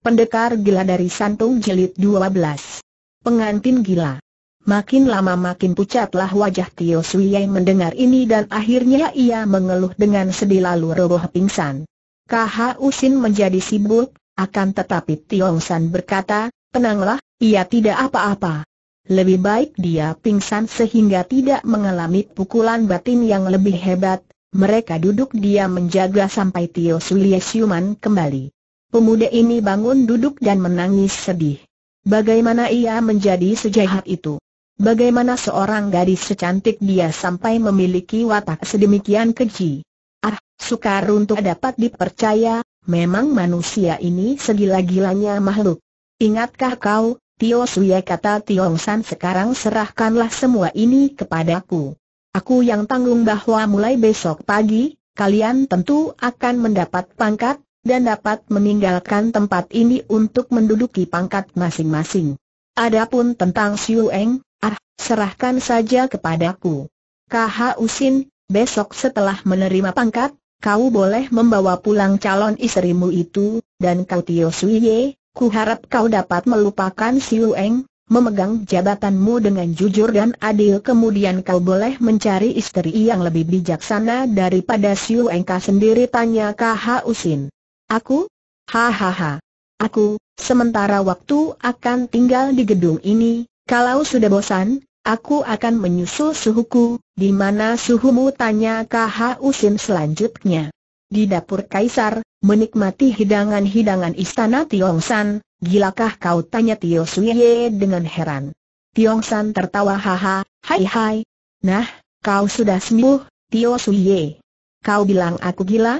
Pendekar gila dari Santung Jelit 12. Pengantin gila. Makin lama makin pucatlah wajah Tio Suyai mendengar ini dan akhirnya ia mengeluh dengan sedih lalu roboh pingsan. KH Usin menjadi sibuk, akan tetapi Tiong San berkata, tenanglah, ia tidak apa-apa. Lebih baik dia pingsan sehingga tidak mengalami pukulan batin yang lebih hebat. Mereka duduk dia menjaga sampai Tio Suyai siuman kembali. Pemuda ini bangun duduk dan menangis sedih. Bagaimana ia menjadi sejahat itu? Bagaimana seorang gadis secantik dia sampai memiliki watak sedemikian keji? Ah, sukar untuk dapat dipercaya, memang manusia ini segila-gilanya makhluk. Ingatkah kau, Tio Suye kata Tiong San sekarang serahkanlah semua ini kepadaku. Aku yang tanggung bahwa mulai besok pagi, kalian tentu akan mendapat pangkat, dan dapat meninggalkan tempat ini untuk menduduki pangkat masing-masing. Adapun tentang Siu Eng, ah, serahkan saja kepadaku. KH Usin, besok setelah menerima pangkat, kau boleh membawa pulang calon istrimu itu, dan kau Tio Suye, ku harap kau dapat melupakan Siu Eng, memegang jabatanmu dengan jujur dan adil kemudian kau boleh mencari istri yang lebih bijaksana daripada Siu kau sendiri tanya KH Usin. Aku? Hahaha. Aku, sementara waktu akan tinggal di gedung ini, kalau sudah bosan, aku akan menyusul suhuku, di mana suhumu tanya KH Usim selanjutnya. Di dapur kaisar, menikmati hidangan-hidangan istana Tiong San, gilakah kau tanya Tio Suye dengan heran. Tiong San tertawa haha, hai hai. Nah, kau sudah sembuh, Tio Suye. Kau bilang aku gila?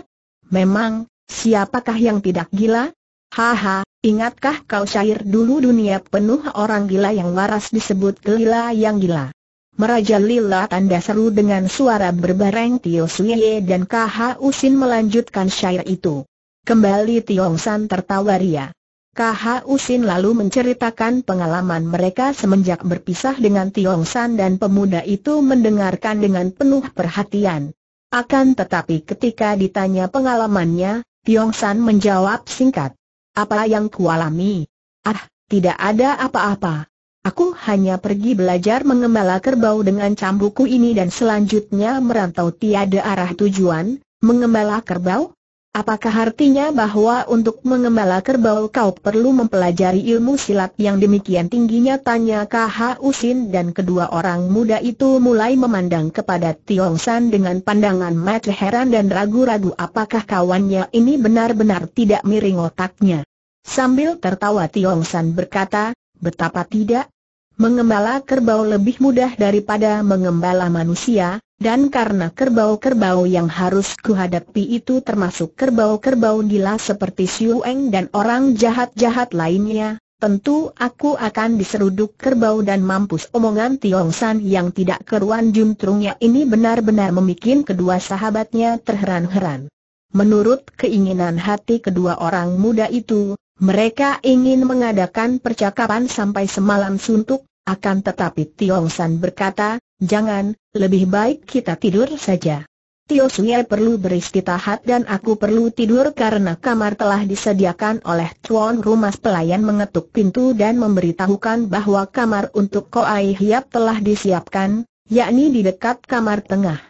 Memang, Siapakah yang tidak gila? Haha, ingatkah kau syair dulu dunia penuh orang gila yang waras disebut gila yang gila? Meraja Lila tanda seru dengan suara berbareng Tio Suye dan KH Usin melanjutkan syair itu. Kembali Tiong San tertawa ria. KH Usin lalu menceritakan pengalaman mereka semenjak berpisah dengan Tiong San dan pemuda itu mendengarkan dengan penuh perhatian. Akan tetapi ketika ditanya pengalamannya, Tiong San menjawab singkat. Apa yang kualami? Ah, tidak ada apa-apa. Aku hanya pergi belajar mengembala kerbau dengan cambuku ini dan selanjutnya merantau tiada arah tujuan, mengembala kerbau, Apakah artinya bahwa untuk mengembala kerbau kau perlu mempelajari ilmu silat yang demikian tingginya? Tanya KH Usin dan kedua orang muda itu mulai memandang kepada Tiong San dengan pandangan mata heran dan ragu-ragu apakah kawannya ini benar-benar tidak miring otaknya. Sambil tertawa Tiong San berkata, betapa tidak, mengembala kerbau lebih mudah daripada mengembala manusia, dan karena kerbau-kerbau yang harus kuhadapi itu termasuk kerbau-kerbau gila seperti Siueng dan orang jahat-jahat lainnya, tentu aku akan diseruduk kerbau dan mampus omongan Tiong San yang tidak keruan juntrungnya ini benar-benar memikin kedua sahabatnya terheran-heran. Menurut keinginan hati kedua orang muda itu, mereka ingin mengadakan percakapan sampai semalam suntuk, akan tetapi Tiong San berkata, Jangan, lebih baik kita tidur saja. Tio Suye perlu beristirahat dan aku perlu tidur karena kamar telah disediakan oleh tuan rumah pelayan mengetuk pintu dan memberitahukan bahwa kamar untuk Koai Hiap telah disiapkan, yakni di dekat kamar tengah.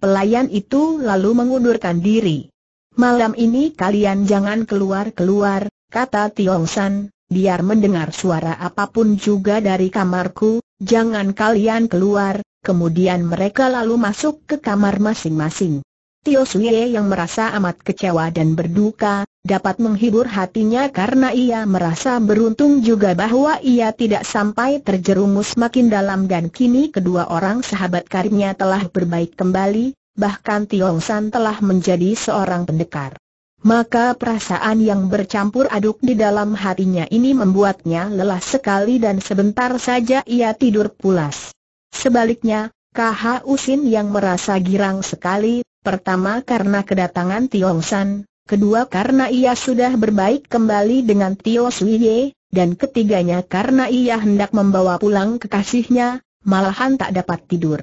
Pelayan itu lalu mengundurkan diri. Malam ini kalian jangan keluar-keluar, kata Tiong San, biar mendengar suara apapun juga dari kamarku, jangan kalian keluar, Kemudian mereka lalu masuk ke kamar masing-masing. Tio Suye yang merasa amat kecewa dan berduka, dapat menghibur hatinya karena ia merasa beruntung juga bahwa ia tidak sampai terjerumus makin dalam dan kini kedua orang sahabat karibnya telah berbaik kembali, bahkan Tio San telah menjadi seorang pendekar. Maka perasaan yang bercampur aduk di dalam hatinya ini membuatnya lelah sekali dan sebentar saja ia tidur pulas. Sebaliknya, KH Usin yang merasa girang sekali, pertama karena kedatangan Tiong San, kedua karena ia sudah berbaik kembali dengan Tio Sui Ye, dan ketiganya karena ia hendak membawa pulang kekasihnya, malahan tak dapat tidur.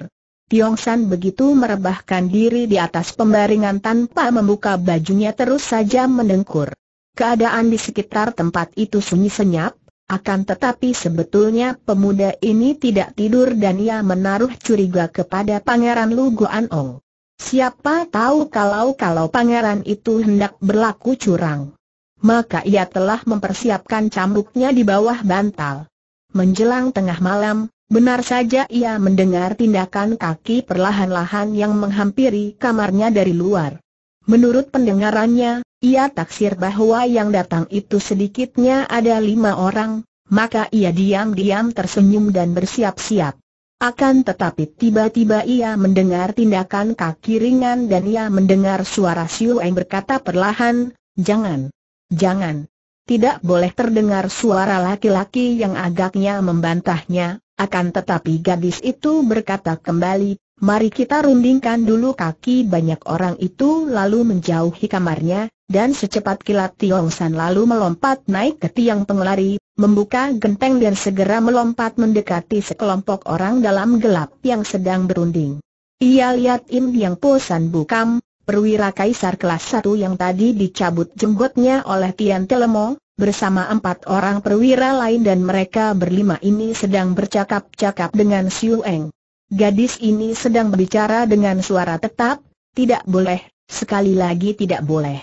Tiong San begitu merebahkan diri di atas pembaringan tanpa membuka bajunya terus saja mendengkur. Keadaan di sekitar tempat itu sunyi senyap, akan tetapi sebetulnya pemuda ini tidak tidur dan ia menaruh curiga kepada Pangeran Lu Guan Ong. Siapa tahu kalau-kalau pangeran itu hendak berlaku curang. Maka ia telah mempersiapkan cambuknya di bawah bantal. Menjelang tengah malam, benar saja ia mendengar tindakan kaki perlahan-lahan yang menghampiri kamarnya dari luar. Menurut pendengarannya, ia taksir bahwa yang datang itu sedikitnya ada lima orang, maka ia diam-diam tersenyum dan bersiap-siap. Akan tetapi tiba-tiba ia mendengar tindakan kaki ringan dan ia mendengar suara Siu Eng berkata perlahan, Jangan, jangan. Tidak boleh terdengar suara laki-laki yang agaknya membantahnya, akan tetapi gadis itu berkata kembali, Mari kita rundingkan dulu kaki banyak orang itu lalu menjauhi kamarnya, dan secepat kilat Tiong San lalu melompat naik ke tiang pengelari, membuka genteng dan segera melompat mendekati sekelompok orang dalam gelap yang sedang berunding. Ia lihat Im Yang San Bukam, perwira kaisar kelas 1 yang tadi dicabut jenggotnya oleh Tian Telemo, bersama empat orang perwira lain dan mereka berlima ini sedang bercakap-cakap dengan Siu Eng. Gadis ini sedang berbicara dengan suara tetap, tidak boleh, sekali lagi tidak boleh.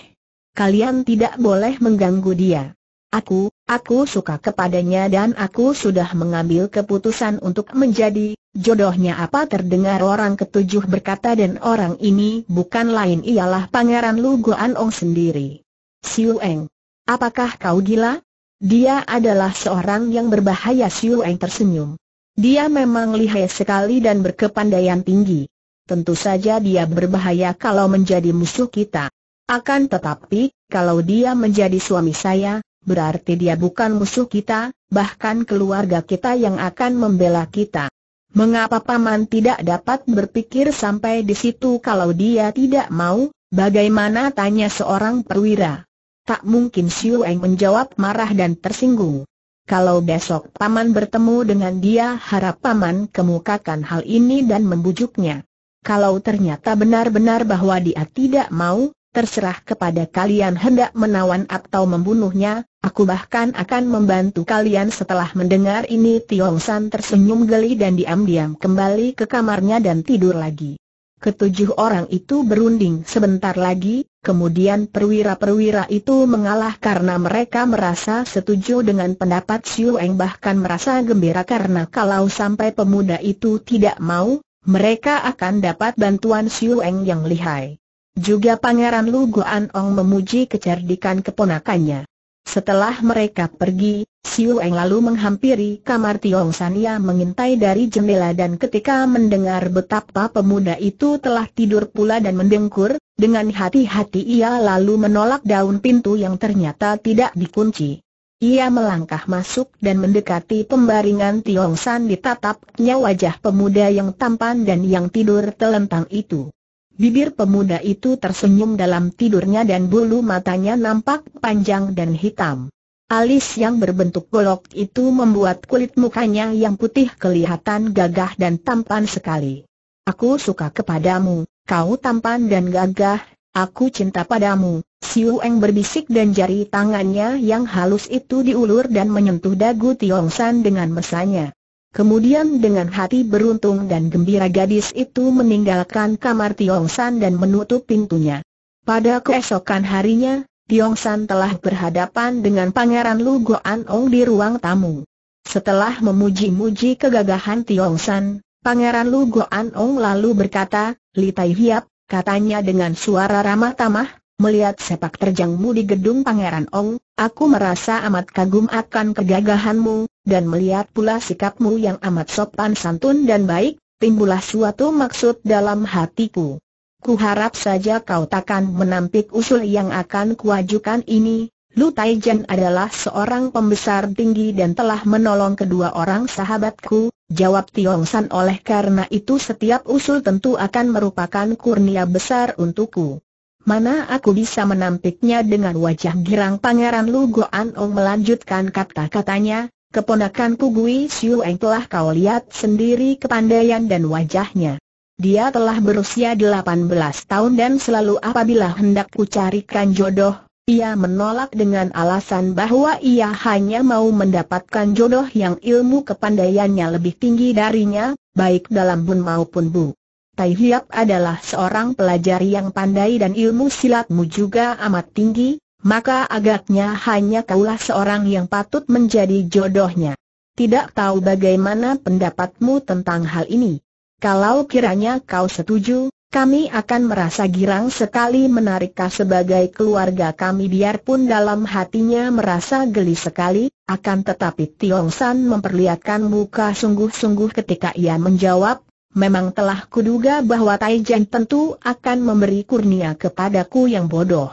Kalian tidak boleh mengganggu dia. Aku, aku suka kepadanya dan aku sudah mengambil keputusan untuk menjadi jodohnya apa terdengar orang ketujuh berkata dan orang ini bukan lain ialah Pangeran Lu Guan Ong sendiri. Siu Eng, apakah kau gila? Dia adalah seorang yang berbahaya Siu Eng tersenyum. Dia memang lihai sekali dan berkepandaian tinggi. Tentu saja dia berbahaya kalau menjadi musuh kita. Akan tetapi, kalau dia menjadi suami saya, berarti dia bukan musuh kita, bahkan keluarga kita yang akan membela kita. Mengapa Paman tidak dapat berpikir sampai di situ kalau dia tidak mau, bagaimana tanya seorang perwira? Tak mungkin Siu Eng menjawab marah dan tersinggung. Kalau besok Paman bertemu dengan dia harap Paman kemukakan hal ini dan membujuknya. Kalau ternyata benar-benar bahwa dia tidak mau, terserah kepada kalian hendak menawan atau membunuhnya, aku bahkan akan membantu kalian setelah mendengar ini Tiong San tersenyum geli dan diam-diam kembali ke kamarnya dan tidur lagi. Ketujuh orang itu berunding sebentar lagi, kemudian perwira-perwira itu mengalah karena mereka merasa setuju dengan pendapat Siu Eng bahkan merasa gembira karena kalau sampai pemuda itu tidak mau, mereka akan dapat bantuan Siu Eng yang lihai. Juga Pangeran Lu Guan Ong memuji kecerdikan keponakannya. Setelah mereka pergi, Siu Eng lalu menghampiri kamar Tiong San Ia mengintai dari jendela dan ketika mendengar betapa pemuda itu telah tidur pula dan mendengkur, dengan hati-hati ia lalu menolak daun pintu yang ternyata tidak dikunci. Ia melangkah masuk dan mendekati pembaringan Tiong San ditatapnya wajah pemuda yang tampan dan yang tidur telentang itu. Bibir pemuda itu tersenyum dalam tidurnya dan bulu matanya nampak panjang dan hitam. Alis yang berbentuk golok itu membuat kulit mukanya yang putih kelihatan gagah dan tampan sekali. Aku suka kepadamu, kau tampan dan gagah, aku cinta padamu, Siu Eng berbisik dan jari tangannya yang halus itu diulur dan menyentuh dagu Tiong San dengan mesanya. Kemudian dengan hati beruntung dan gembira gadis itu meninggalkan kamar Tiong San dan menutup pintunya. Pada keesokan harinya, Tiong San telah berhadapan dengan Pangeran Lu Goan Ong di ruang tamu. Setelah memuji-muji kegagahan Tiong San, Pangeran Lu Goan Ong lalu berkata, Li Tai Hiap, katanya dengan suara ramah tamah, melihat sepak terjangmu di gedung Pangeran Ong, aku merasa amat kagum akan kegagahanmu, dan melihat pula sikapmu yang amat sopan santun dan baik, timbullah suatu maksud dalam hatiku. Ku harap saja kau takkan menampik usul yang akan kuajukan ini. Lu Taijen adalah seorang pembesar tinggi dan telah menolong kedua orang sahabatku, jawab Tiong San oleh karena itu setiap usul tentu akan merupakan kurnia besar untukku. Mana aku bisa menampiknya dengan wajah girang pangeran Lu Goan Ong melanjutkan kata-katanya, keponakanku Gui Siu Eng telah kau lihat sendiri kepandaian dan wajahnya. Dia telah berusia 18 tahun dan selalu apabila hendak kucarikan jodoh, ia menolak dengan alasan bahwa ia hanya mau mendapatkan jodoh yang ilmu kepandaiannya lebih tinggi darinya, baik dalam bun maupun bu. Tai Hiap adalah seorang pelajar yang pandai dan ilmu silatmu juga amat tinggi, maka agaknya hanya kaulah seorang yang patut menjadi jodohnya. Tidak tahu bagaimana pendapatmu tentang hal ini. Kalau kiranya kau setuju, kami akan merasa girang sekali menarik kau sebagai keluarga kami biarpun dalam hatinya merasa geli sekali, akan tetapi Tiong San memperlihatkan muka sungguh-sungguh ketika ia menjawab, memang telah kuduga bahwa Tai Jen tentu akan memberi kurnia kepadaku yang bodoh.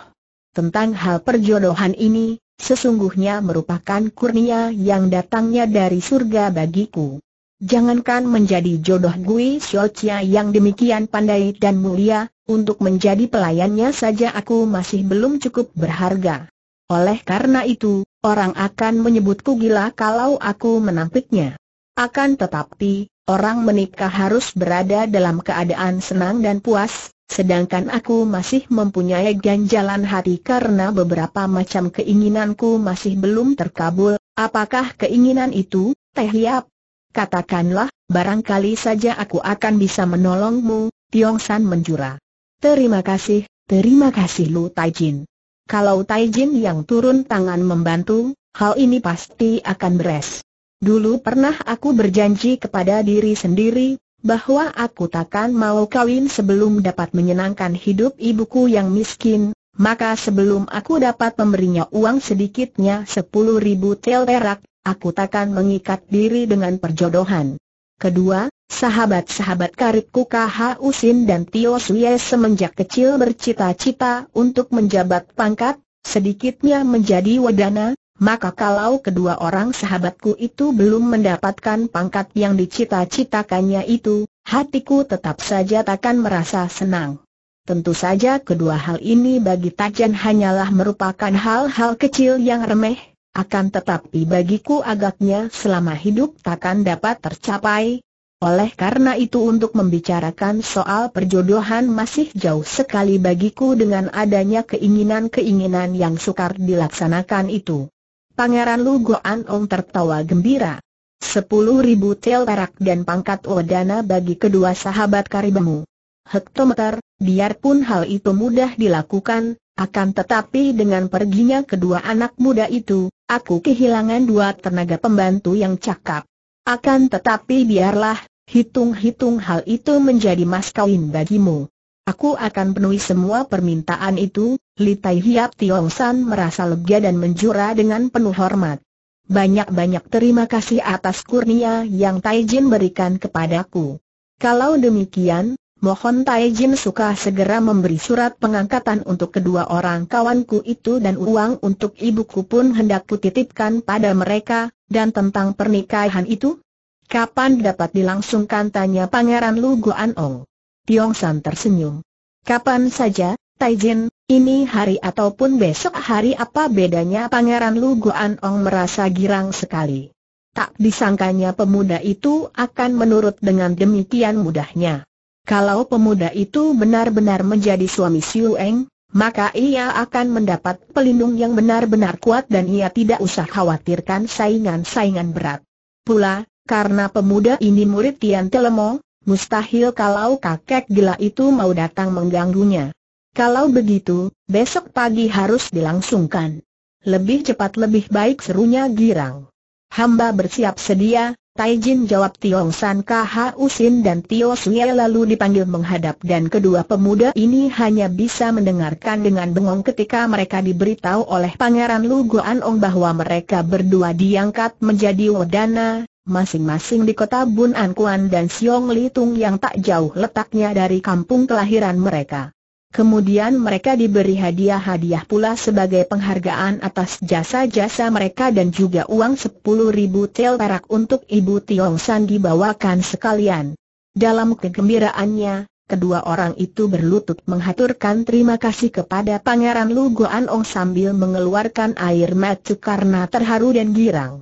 Tentang hal perjodohan ini, sesungguhnya merupakan kurnia yang datangnya dari surga bagiku. Jangankan menjadi jodoh Gui Xiaochia yang demikian pandai dan mulia, untuk menjadi pelayannya saja aku masih belum cukup berharga. Oleh karena itu, orang akan menyebutku gila kalau aku menampiknya. Akan tetapi, orang menikah harus berada dalam keadaan senang dan puas, sedangkan aku masih mempunyai ganjalan hati karena beberapa macam keinginanku masih belum terkabul. Apakah keinginan itu, Teh Yap, Katakanlah, barangkali saja aku akan bisa menolongmu, Tiong San menjura. Terima kasih, terima kasih Lu Taijin. Kalau Taijin yang turun tangan membantu, hal ini pasti akan beres. Dulu pernah aku berjanji kepada diri sendiri, bahwa aku takkan mau kawin sebelum dapat menyenangkan hidup ibuku yang miskin, maka sebelum aku dapat memberinya uang sedikitnya sepuluh ribu tel perak, aku takkan mengikat diri dengan perjodohan. Kedua, sahabat-sahabat karibku KH Usin dan Tio Suye semenjak kecil bercita-cita untuk menjabat pangkat, sedikitnya menjadi wadana, maka kalau kedua orang sahabatku itu belum mendapatkan pangkat yang dicita-citakannya itu, hatiku tetap saja takkan merasa senang. Tentu saja kedua hal ini bagi Tajan hanyalah merupakan hal-hal kecil yang remeh, akan tetapi bagiku agaknya selama hidup takkan dapat tercapai. Oleh karena itu untuk membicarakan soal perjodohan masih jauh sekali bagiku dengan adanya keinginan-keinginan yang sukar dilaksanakan itu. Pangeran Lu Goan Ong tertawa gembira. Sepuluh ribu tel perak dan pangkat odana bagi kedua sahabat karibemu. Hektometer, biarpun hal itu mudah dilakukan, akan tetapi dengan perginya kedua anak muda itu, Aku kehilangan dua tenaga pembantu yang cakap. Akan tetapi biarlah, hitung-hitung hal itu menjadi mas kawin bagimu. Aku akan penuhi semua permintaan itu, Li Tai Hiap Tiong San merasa lega dan menjura dengan penuh hormat. Banyak-banyak terima kasih atas kurnia yang Tai Jin berikan kepadaku. Kalau demikian, Mohon Tai Jim suka segera memberi surat pengangkatan untuk kedua orang kawanku itu dan uang untuk ibuku pun hendak kutitipkan pada mereka, dan tentang pernikahan itu? Kapan dapat dilangsungkan tanya Pangeran Lu Guan Ong. Tiong San tersenyum. Kapan saja, Tai Jin, ini hari ataupun besok hari apa bedanya Pangeran Lu Guan Ong merasa girang sekali. Tak disangkanya pemuda itu akan menurut dengan demikian mudahnya. Kalau pemuda itu benar-benar menjadi suami Siu Eng, maka ia akan mendapat pelindung yang benar-benar kuat dan ia tidak usah khawatirkan saingan-saingan berat. Pula, karena pemuda ini murid Tian Telemo, mustahil kalau kakek gila itu mau datang mengganggunya. Kalau begitu, besok pagi harus dilangsungkan. Lebih cepat lebih baik serunya girang. Hamba bersiap sedia, Taijin jawab Tiong San Kha Usin dan Tio Sui lalu dipanggil menghadap dan kedua pemuda ini hanya bisa mendengarkan dengan bengong ketika mereka diberitahu oleh Pangeran Lu Guan Ong bahwa mereka berdua diangkat menjadi Wodana, masing-masing di kota Bun An Kuan dan Siong Litung yang tak jauh letaknya dari kampung kelahiran mereka. Kemudian mereka diberi hadiah-hadiah pula sebagai penghargaan atas jasa-jasa mereka dan juga uang 10 ribu tel perak untuk Ibu Tiong San dibawakan sekalian. Dalam kegembiraannya, kedua orang itu berlutut menghaturkan terima kasih kepada Pangeran Lu Ong sambil mengeluarkan air mata karena terharu dan girang.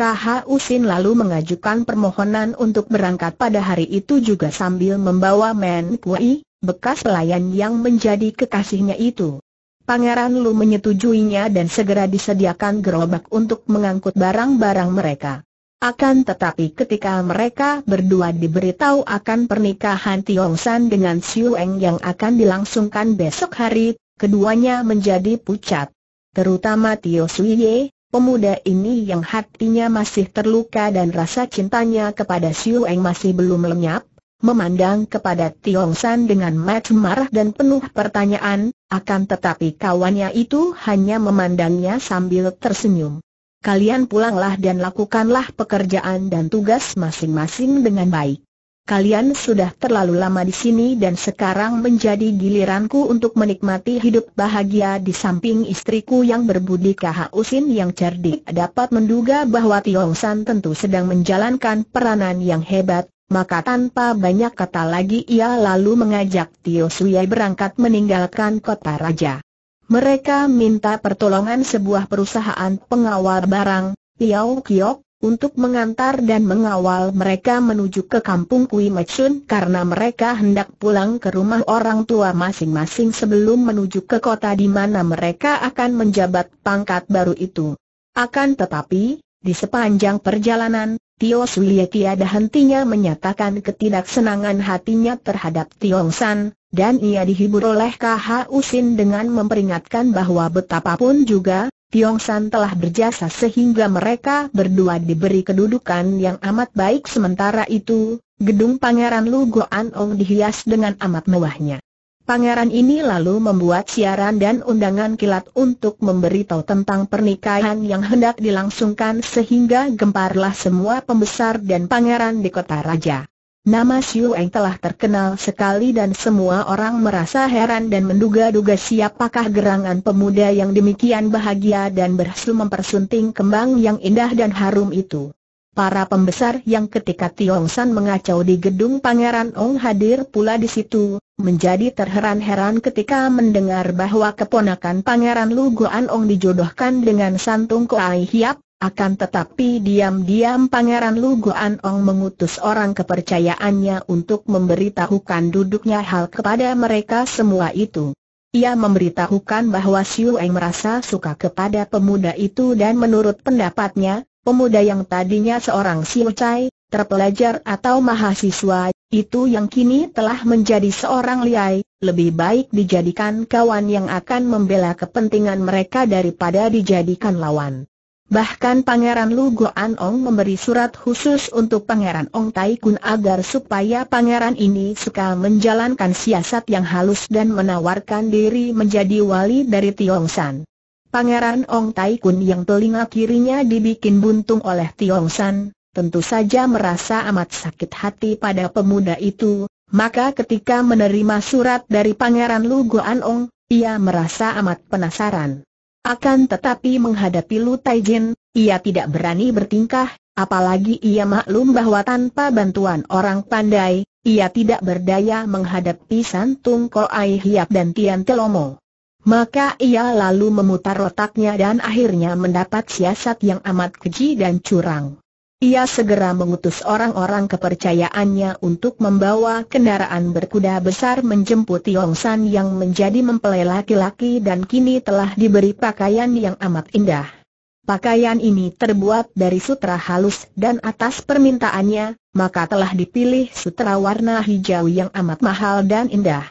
KH Usin lalu mengajukan permohonan untuk berangkat pada hari itu juga sambil membawa Men Kui, bekas pelayan yang menjadi kekasihnya itu. Pangeran Lu menyetujuinya dan segera disediakan gerobak untuk mengangkut barang-barang mereka. Akan tetapi ketika mereka berdua diberitahu akan pernikahan Tiong San dengan Siu Eng yang akan dilangsungkan besok hari, keduanya menjadi pucat. Terutama Tio Sui Ye, pemuda ini yang hatinya masih terluka dan rasa cintanya kepada Siu Eng masih belum lenyap, memandang kepada Tiong San dengan mat marah dan penuh pertanyaan, akan tetapi kawannya itu hanya memandangnya sambil tersenyum. Kalian pulanglah dan lakukanlah pekerjaan dan tugas masing-masing dengan baik. Kalian sudah terlalu lama di sini dan sekarang menjadi giliranku untuk menikmati hidup bahagia di samping istriku yang berbudi usin yang cerdik dapat menduga bahwa Tiong San tentu sedang menjalankan peranan yang hebat maka tanpa banyak kata lagi ia lalu mengajak Tio Suyai berangkat meninggalkan kota raja. Mereka minta pertolongan sebuah perusahaan pengawal barang, Tiao Kiok, untuk mengantar dan mengawal mereka menuju ke kampung Kui Mechun karena mereka hendak pulang ke rumah orang tua masing-masing sebelum menuju ke kota di mana mereka akan menjabat pangkat baru itu. Akan tetapi, di sepanjang perjalanan, Tio Suye tiada hentinya menyatakan ketidaksenangan hatinya terhadap Tiong San, dan ia dihibur oleh KH Usin dengan memperingatkan bahwa betapapun juga, Tiong San telah berjasa sehingga mereka berdua diberi kedudukan yang amat baik sementara itu, gedung Pangeran Lu Goan Ong dihias dengan amat mewahnya. Pangeran ini lalu membuat siaran dan undangan kilat untuk memberitahu tentang pernikahan yang hendak dilangsungkan sehingga gemparlah semua pembesar dan pangeran di kota raja. Nama Xiu Eng telah terkenal sekali dan semua orang merasa heran dan menduga-duga siapakah gerangan pemuda yang demikian bahagia dan berhasil mempersunting kembang yang indah dan harum itu. Para pembesar yang ketika Tiong San mengacau di gedung Pangeran Ong hadir pula di situ, menjadi terheran-heran ketika mendengar bahwa keponakan Pangeran Lu Guan Ong dijodohkan dengan Santung Ai Hiap, akan tetapi diam-diam Pangeran Lu Guan Ong mengutus orang kepercayaannya untuk memberitahukan duduknya hal kepada mereka semua itu. Ia memberitahukan bahwa Siu Eng merasa suka kepada pemuda itu dan menurut pendapatnya, Pemuda yang tadinya seorang siucai, terpelajar atau mahasiswa, itu yang kini telah menjadi seorang liai, lebih baik dijadikan kawan yang akan membela kepentingan mereka daripada dijadikan lawan. Bahkan Pangeran Lu Anong memberi surat khusus untuk Pangeran Ong Tai Kun agar supaya pangeran ini suka menjalankan siasat yang halus dan menawarkan diri menjadi wali dari Tiong San. Pangeran Ong Tai Kun yang telinga kirinya dibikin buntung oleh Tiong San, tentu saja merasa amat sakit hati pada pemuda itu, maka ketika menerima surat dari Pangeran Lu Guan Ong, ia merasa amat penasaran. Akan tetapi menghadapi Lu Taijin, ia tidak berani bertingkah, apalagi ia maklum bahwa tanpa bantuan orang pandai, ia tidak berdaya menghadapi Santung Koai Hiap dan Tian Telomo. Maka ia lalu memutar otaknya dan akhirnya mendapat siasat yang amat keji dan curang. Ia segera mengutus orang-orang kepercayaannya untuk membawa kendaraan berkuda besar menjemput Tiong San yang menjadi mempelai laki-laki dan kini telah diberi pakaian yang amat indah. Pakaian ini terbuat dari sutra halus dan atas permintaannya, maka telah dipilih sutra warna hijau yang amat mahal dan indah.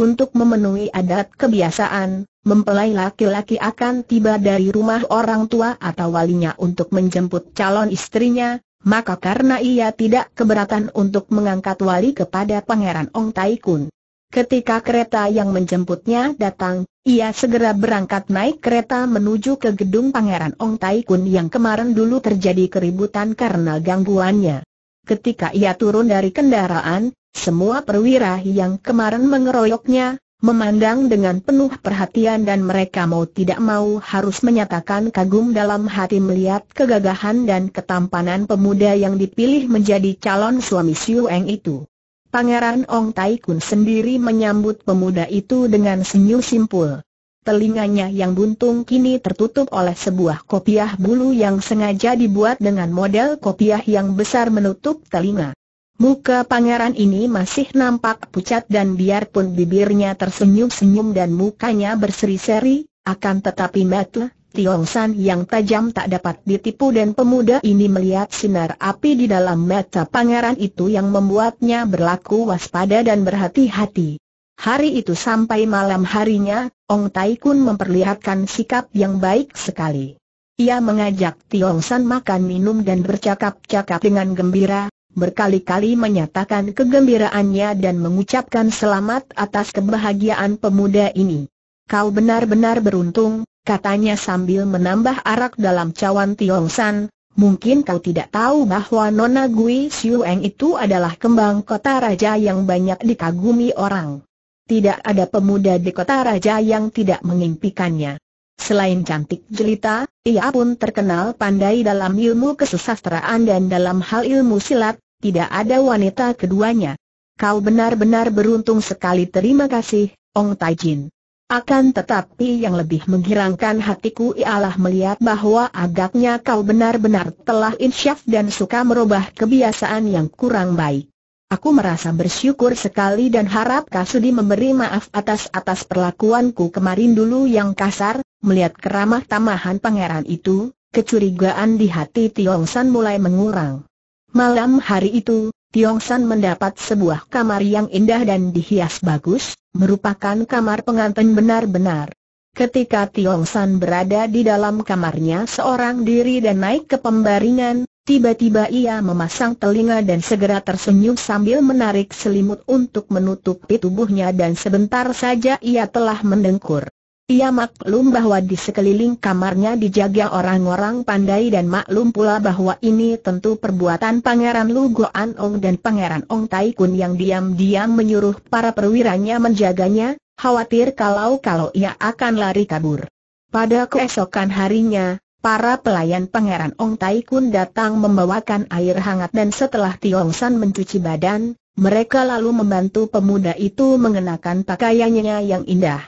Untuk memenuhi adat kebiasaan, mempelai laki-laki akan tiba dari rumah orang tua atau walinya untuk menjemput calon istrinya, maka karena ia tidak keberatan untuk mengangkat wali kepada Pangeran Ong Taikun. Ketika kereta yang menjemputnya datang, ia segera berangkat naik kereta menuju ke gedung Pangeran Ong Taikun yang kemarin dulu terjadi keributan karena gangguannya. Ketika ia turun dari kendaraan, semua perwira yang kemarin mengeroyoknya, memandang dengan penuh perhatian dan mereka mau tidak mau harus menyatakan kagum dalam hati melihat kegagahan dan ketampanan pemuda yang dipilih menjadi calon suami Siu itu. Pangeran Ong Tai sendiri menyambut pemuda itu dengan senyum simpul. Telinganya yang buntung kini tertutup oleh sebuah kopiah bulu yang sengaja dibuat dengan model kopiah yang besar menutup telinga. Muka pangeran ini masih nampak pucat dan biarpun bibirnya tersenyum-senyum dan mukanya berseri-seri, akan tetapi mata Tiong San yang tajam tak dapat ditipu dan pemuda ini melihat sinar api di dalam mata pangeran itu yang membuatnya berlaku waspada dan berhati-hati. Hari itu sampai malam harinya, Ong Tai Kun memperlihatkan sikap yang baik sekali. Ia mengajak Tiong San makan minum dan bercakap-cakap dengan gembira, berkali-kali menyatakan kegembiraannya dan mengucapkan selamat atas kebahagiaan pemuda ini. Kau benar-benar beruntung, katanya sambil menambah arak dalam cawan Tiong San, mungkin kau tidak tahu bahwa Nona Gui Siueng itu adalah kembang kota raja yang banyak dikagumi orang. Tidak ada pemuda di kota raja yang tidak mengimpikannya. Selain cantik jelita, ia pun terkenal pandai dalam ilmu kesusastraan dan dalam hal ilmu silat, tidak ada wanita keduanya. Kau benar-benar beruntung sekali terima kasih, Ong Taijin. Akan tetapi yang lebih menghirangkan hatiku ialah melihat bahwa agaknya kau benar-benar telah insyaf dan suka merubah kebiasaan yang kurang baik. Aku merasa bersyukur sekali dan harap Kasudi memberi maaf atas-atas perlakuanku kemarin dulu yang kasar, Melihat keramah tamahan pangeran itu, kecurigaan di hati Tiong San mulai mengurang. Malam hari itu, Tiong San mendapat sebuah kamar yang indah dan dihias bagus, merupakan kamar pengantin benar-benar. Ketika Tiong San berada di dalam kamarnya seorang diri dan naik ke pembaringan, tiba-tiba ia memasang telinga dan segera tersenyum sambil menarik selimut untuk menutupi tubuhnya dan sebentar saja ia telah mendengkur. Ia maklum bahwa di sekeliling kamarnya dijaga orang-orang pandai dan maklum pula bahwa ini tentu perbuatan Pangeran Lu Goan Ong dan Pangeran Ong Taikun yang diam-diam menyuruh para perwiranya menjaganya, khawatir kalau-kalau ia akan lari kabur. Pada keesokan harinya, para pelayan Pangeran Ong Taikun datang membawakan air hangat dan setelah Tiong San mencuci badan, mereka lalu membantu pemuda itu mengenakan pakaiannya yang indah.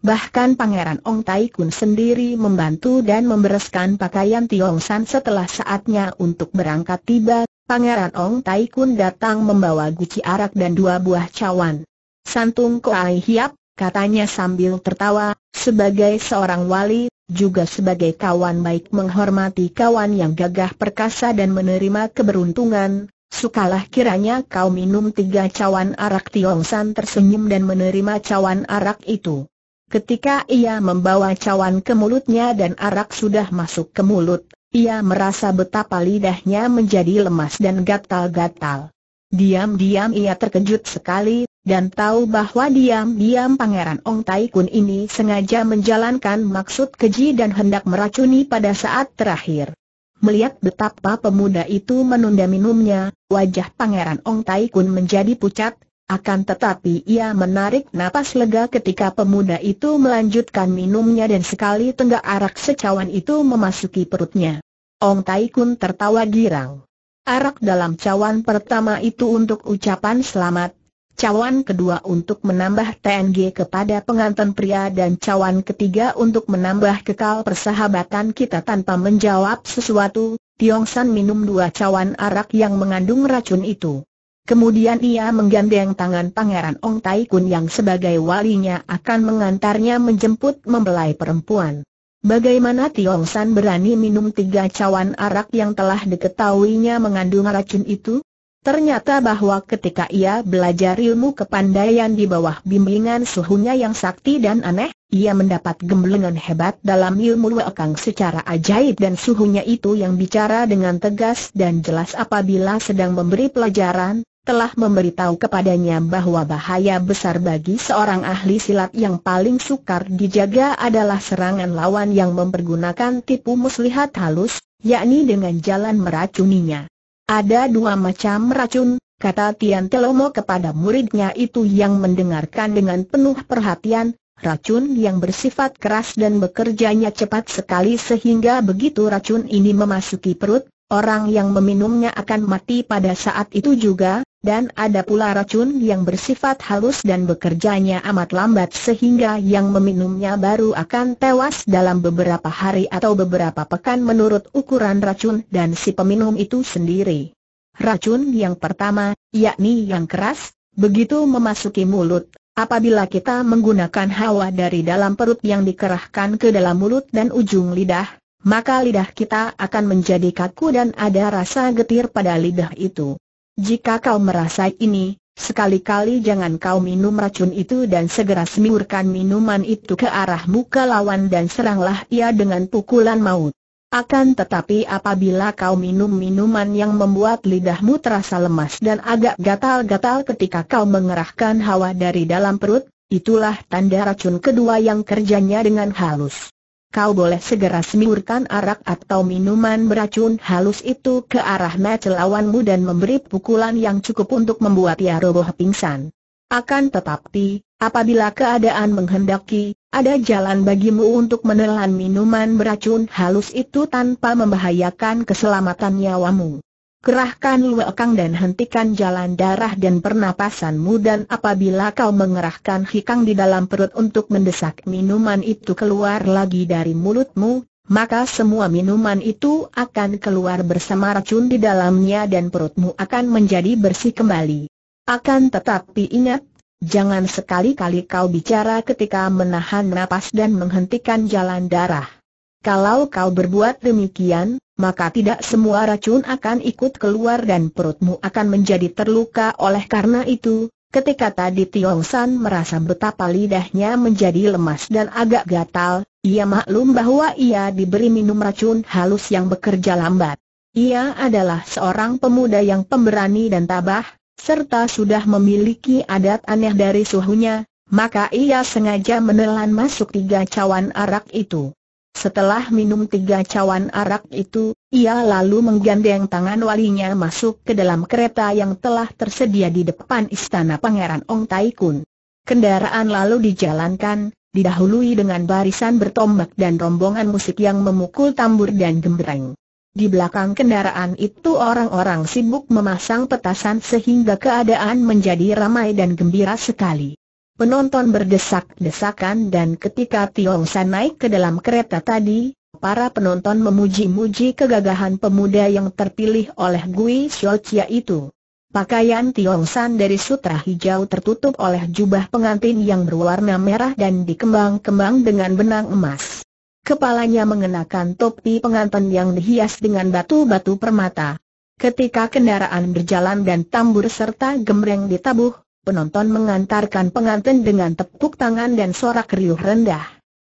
Bahkan Pangeran Ong Tai Kun sendiri membantu dan membereskan pakaian Tiong San setelah saatnya untuk berangkat tiba, Pangeran Ong Tai Kun datang membawa guci arak dan dua buah cawan. Santung Koai Hiap, katanya sambil tertawa, sebagai seorang wali, juga sebagai kawan baik menghormati kawan yang gagah perkasa dan menerima keberuntungan, Sukalah kiranya kau minum tiga cawan arak Tiong San tersenyum dan menerima cawan arak itu. Ketika ia membawa cawan ke mulutnya dan arak sudah masuk ke mulut, ia merasa betapa lidahnya menjadi lemas dan gatal-gatal. Diam-diam ia terkejut sekali, dan tahu bahwa diam-diam Pangeran Ong Tai Kun ini sengaja menjalankan maksud keji dan hendak meracuni pada saat terakhir. Melihat betapa pemuda itu menunda minumnya, wajah Pangeran Ong Tai Kun menjadi pucat, akan tetapi ia menarik napas lega ketika pemuda itu melanjutkan minumnya dan sekali tenggak arak secawan itu memasuki perutnya. Ong Taikun tertawa girang. Arak dalam cawan pertama itu untuk ucapan selamat, cawan kedua untuk menambah TNG kepada pengantin pria dan cawan ketiga untuk menambah kekal persahabatan kita tanpa menjawab sesuatu, Tiong San minum dua cawan arak yang mengandung racun itu. Kemudian ia menggandeng tangan Pangeran Ong Tai Kun yang sebagai walinya akan mengantarnya menjemput membelai perempuan. Bagaimana Tiong San berani minum tiga cawan arak yang telah diketahuinya mengandung racun itu? Ternyata bahwa ketika ia belajar ilmu kepandaian di bawah bimbingan suhunya yang sakti dan aneh, ia mendapat gemblengan hebat dalam ilmu wakang secara ajaib dan suhunya itu yang bicara dengan tegas dan jelas apabila sedang memberi pelajaran, telah memberitahu kepadanya bahwa bahaya besar bagi seorang ahli silat yang paling sukar dijaga adalah serangan lawan yang mempergunakan tipu muslihat halus, yakni dengan jalan meracuninya. Ada dua macam racun, kata Tian Telomo kepada muridnya itu yang mendengarkan dengan penuh perhatian, racun yang bersifat keras dan bekerjanya cepat sekali sehingga begitu racun ini memasuki perut, orang yang meminumnya akan mati pada saat itu juga, dan ada pula racun yang bersifat halus dan bekerjanya amat lambat sehingga yang meminumnya baru akan tewas dalam beberapa hari atau beberapa pekan menurut ukuran racun dan si peminum itu sendiri. Racun yang pertama, yakni yang keras, begitu memasuki mulut, apabila kita menggunakan hawa dari dalam perut yang dikerahkan ke dalam mulut dan ujung lidah, maka lidah kita akan menjadi kaku dan ada rasa getir pada lidah itu. Jika kau merasa ini, sekali-kali jangan kau minum racun itu dan segera semburkan minuman itu ke arah muka lawan dan seranglah ia dengan pukulan maut. Akan tetapi apabila kau minum minuman yang membuat lidahmu terasa lemas dan agak gatal-gatal ketika kau mengerahkan hawa dari dalam perut, itulah tanda racun kedua yang kerjanya dengan halus kau boleh segera semburkan arak atau minuman beracun halus itu ke arah mata lawanmu dan memberi pukulan yang cukup untuk membuat ia roboh pingsan. Akan tetapi, apabila keadaan menghendaki, ada jalan bagimu untuk menelan minuman beracun halus itu tanpa membahayakan keselamatan nyawamu. Kerahkan luekang dan hentikan jalan darah dan pernapasanmu dan apabila kau mengerahkan hikang di dalam perut untuk mendesak minuman itu keluar lagi dari mulutmu, maka semua minuman itu akan keluar bersama racun di dalamnya dan perutmu akan menjadi bersih kembali. Akan tetapi ingat, jangan sekali-kali kau bicara ketika menahan napas dan menghentikan jalan darah. Kalau kau berbuat demikian, maka tidak semua racun akan ikut keluar dan perutmu akan menjadi terluka oleh karena itu, ketika tadi Tiong San merasa betapa lidahnya menjadi lemas dan agak gatal, ia maklum bahwa ia diberi minum racun halus yang bekerja lambat. Ia adalah seorang pemuda yang pemberani dan tabah, serta sudah memiliki adat aneh dari suhunya, maka ia sengaja menelan masuk tiga cawan arak itu. Setelah minum tiga cawan arak itu, ia lalu menggandeng tangan walinya masuk ke dalam kereta yang telah tersedia di depan istana Pangeran Ong Taikun. Kendaraan lalu dijalankan, didahului dengan barisan bertombak dan rombongan musik yang memukul tambur dan gembreng. Di belakang kendaraan itu orang-orang sibuk memasang petasan sehingga keadaan menjadi ramai dan gembira sekali. Penonton berdesak-desakan dan ketika Tiong San naik ke dalam kereta tadi, para penonton memuji-muji kegagahan pemuda yang terpilih oleh Gui Xiaochia itu. Pakaian Tiong San dari sutra hijau tertutup oleh jubah pengantin yang berwarna merah dan dikembang-kembang dengan benang emas. Kepalanya mengenakan topi pengantin yang dihias dengan batu-batu permata. Ketika kendaraan berjalan dan tambur serta gemreng ditabuh, penonton mengantarkan pengantin dengan tepuk tangan dan sorak riuh rendah.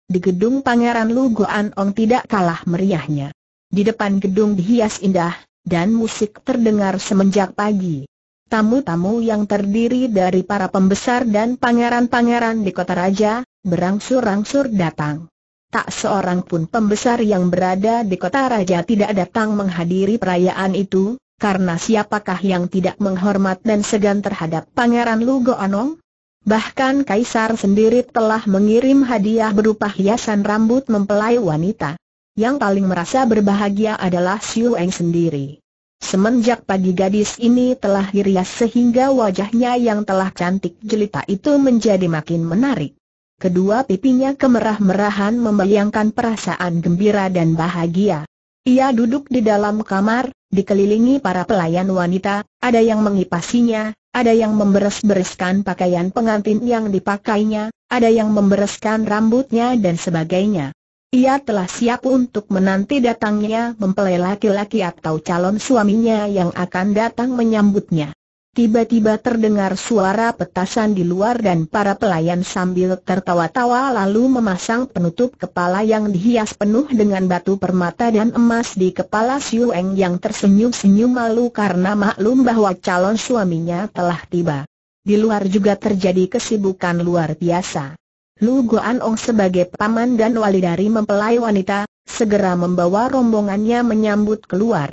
Di gedung Pangeran Lu Anong Ong tidak kalah meriahnya. Di depan gedung dihias indah, dan musik terdengar semenjak pagi. Tamu-tamu yang terdiri dari para pembesar dan pangeran-pangeran di kota raja, berangsur-angsur datang. Tak seorang pun pembesar yang berada di kota raja tidak datang menghadiri perayaan itu, karena siapakah yang tidak menghormat dan segan terhadap Pangeran Lugo Anong? Bahkan Kaisar sendiri telah mengirim hadiah berupa hiasan rambut mempelai wanita. Yang paling merasa berbahagia adalah Siu Eng sendiri. Semenjak pagi gadis ini telah dirias sehingga wajahnya yang telah cantik jelita itu menjadi makin menarik. Kedua pipinya kemerah-merahan membayangkan perasaan gembira dan bahagia. Ia duduk di dalam kamar, dikelilingi para pelayan wanita, ada yang mengipasinya, ada yang memberes-bereskan pakaian pengantin yang dipakainya, ada yang membereskan rambutnya dan sebagainya. Ia telah siap untuk menanti datangnya mempelai laki-laki atau calon suaminya yang akan datang menyambutnya. Tiba-tiba terdengar suara petasan di luar dan para pelayan sambil tertawa-tawa lalu memasang penutup kepala yang dihias penuh dengan batu permata dan emas di kepala Siu yang tersenyum-senyum malu karena maklum bahwa calon suaminya telah tiba. Di luar juga terjadi kesibukan luar biasa. Lu Guan Ong sebagai paman dan wali dari mempelai wanita, segera membawa rombongannya menyambut keluar.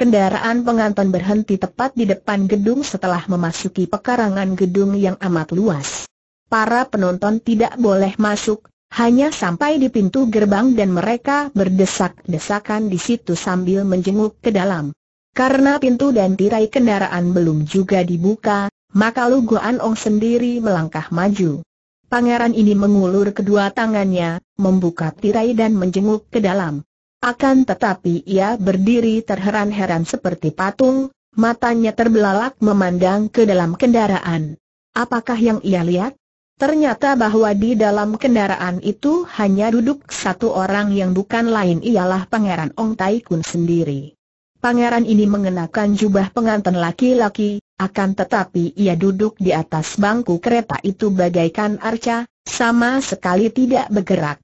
Kendaraan pengantin berhenti tepat di depan gedung setelah memasuki pekarangan gedung yang amat luas. Para penonton tidak boleh masuk, hanya sampai di pintu gerbang dan mereka berdesak-desakan di situ sambil menjenguk ke dalam. Karena pintu dan tirai kendaraan belum juga dibuka, maka Lu Guan Ong sendiri melangkah maju. Pangeran ini mengulur kedua tangannya, membuka tirai dan menjenguk ke dalam. Akan tetapi ia berdiri terheran-heran seperti patung, matanya terbelalak memandang ke dalam kendaraan. Apakah yang ia lihat? Ternyata bahwa di dalam kendaraan itu hanya duduk satu orang yang bukan lain ialah Pangeran Ong Tai Kun sendiri. Pangeran ini mengenakan jubah pengantin laki-laki, akan tetapi ia duduk di atas bangku kereta itu bagaikan arca, sama sekali tidak bergerak.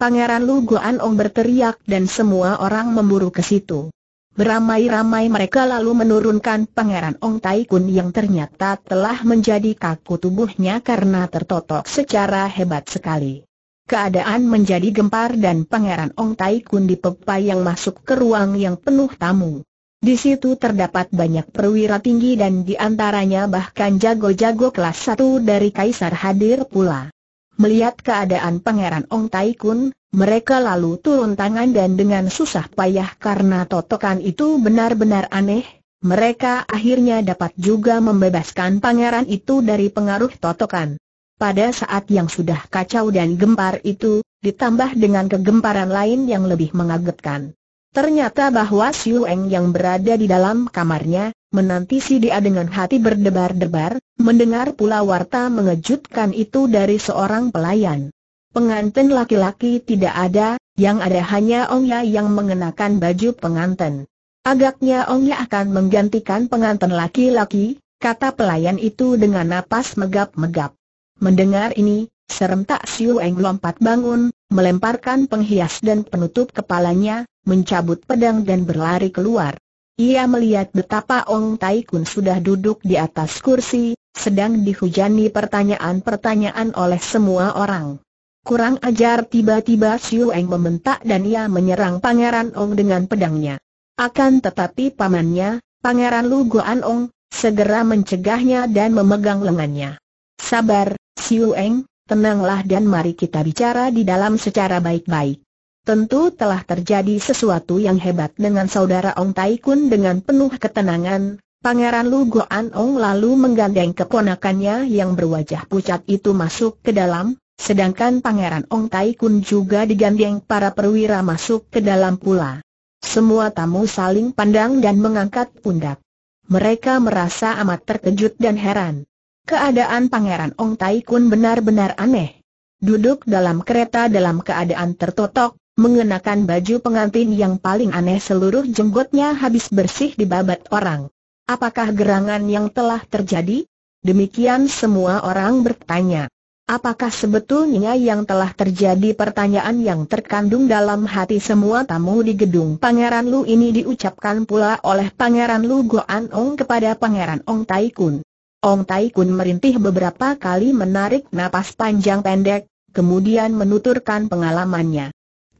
Pangeran Lu Ong berteriak dan semua orang memburu ke situ. Beramai-ramai mereka lalu menurunkan Pangeran Ong Taikun yang ternyata telah menjadi kaku tubuhnya karena tertotok secara hebat sekali. Keadaan menjadi gempar dan Pangeran Ong Taikun Kun dipepai yang masuk ke ruang yang penuh tamu. Di situ terdapat banyak perwira tinggi dan di antaranya bahkan jago-jago kelas satu dari Kaisar hadir pula. Melihat keadaan Pangeran Ong Taikun, mereka lalu turun tangan dan dengan susah payah karena totokan itu benar-benar aneh, mereka akhirnya dapat juga membebaskan pangeran itu dari pengaruh totokan. Pada saat yang sudah kacau dan gempar itu, ditambah dengan kegemparan lain yang lebih mengagetkan. Ternyata bahwa Siu Eng yang berada di dalam kamarnya, menanti si dia dengan hati berdebar-debar, Mendengar pula warta mengejutkan itu dari seorang pelayan. Pengantin laki-laki tidak ada, yang ada hanya Ongya yang mengenakan baju pengantin. Agaknya Ongya akan menggantikan pengantin laki-laki, kata pelayan itu dengan napas megap-megap. Mendengar ini, serentak Siu Eng lompat bangun, melemparkan penghias dan penutup kepalanya, mencabut pedang dan berlari keluar. Ia melihat betapa Ong Tai Kun sudah duduk di atas kursi, sedang dihujani pertanyaan-pertanyaan oleh semua orang. Kurang ajar tiba-tiba Siu Eng membentak dan ia menyerang Pangeran Ong dengan pedangnya. Akan tetapi pamannya, Pangeran Lu Guan Ong, segera mencegahnya dan memegang lengannya. Sabar, Siu Eng, tenanglah dan mari kita bicara di dalam secara baik-baik. Tentu telah terjadi sesuatu yang hebat dengan saudara Ong Tai Kun dengan penuh ketenangan, Pangeran Lu Goan Ong lalu menggandeng keponakannya yang berwajah pucat itu masuk ke dalam, sedangkan Pangeran Ong Tai Kun juga digandeng para perwira masuk ke dalam pula. Semua tamu saling pandang dan mengangkat pundak. Mereka merasa amat terkejut dan heran. Keadaan Pangeran Ong Tai Kun benar-benar aneh. Duduk dalam kereta dalam keadaan tertotok, mengenakan baju pengantin yang paling aneh seluruh jenggotnya habis bersih dibabat orang. Apakah gerangan yang telah terjadi? Demikian semua orang bertanya. Apakah sebetulnya yang telah terjadi pertanyaan yang terkandung dalam hati semua tamu di gedung Pangeran Lu ini diucapkan pula oleh Pangeran Lu Goan Ong kepada Pangeran Ong Tai Kun. Ong Tai Kun merintih beberapa kali menarik napas panjang pendek, kemudian menuturkan pengalamannya.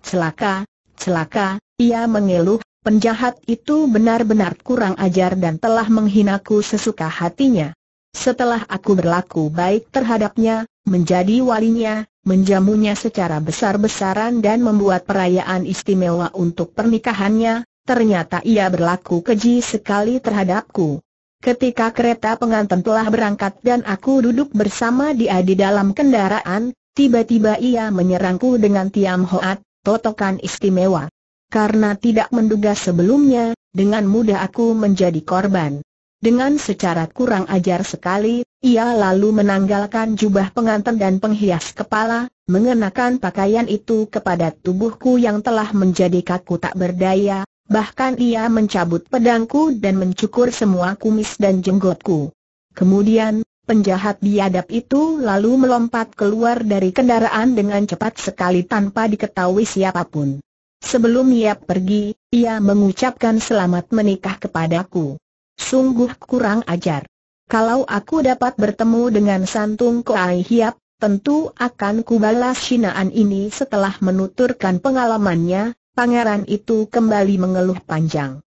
Celaka, celaka, ia mengeluh, Penjahat itu benar-benar kurang ajar dan telah menghinaku sesuka hatinya. Setelah aku berlaku baik terhadapnya, menjadi walinya, menjamunya secara besar-besaran dan membuat perayaan istimewa untuk pernikahannya, ternyata ia berlaku keji sekali terhadapku. Ketika kereta pengantin telah berangkat dan aku duduk bersama dia di dalam kendaraan, tiba-tiba ia menyerangku dengan tiam hoat, totokan istimewa. Karena tidak menduga sebelumnya, dengan mudah aku menjadi korban. Dengan secara kurang ajar sekali, ia lalu menanggalkan jubah pengantin dan penghias kepala, mengenakan pakaian itu kepada tubuhku yang telah menjadi kaku tak berdaya, bahkan ia mencabut pedangku dan mencukur semua kumis dan jenggotku. Kemudian, Penjahat biadab itu lalu melompat keluar dari kendaraan dengan cepat sekali tanpa diketahui siapapun. Sebelum ia pergi, ia mengucapkan selamat menikah kepadaku. Sungguh kurang ajar. Kalau aku dapat bertemu dengan Santung Koai Hiap, tentu akan kubalas sinaan ini setelah menuturkan pengalamannya, pangeran itu kembali mengeluh panjang.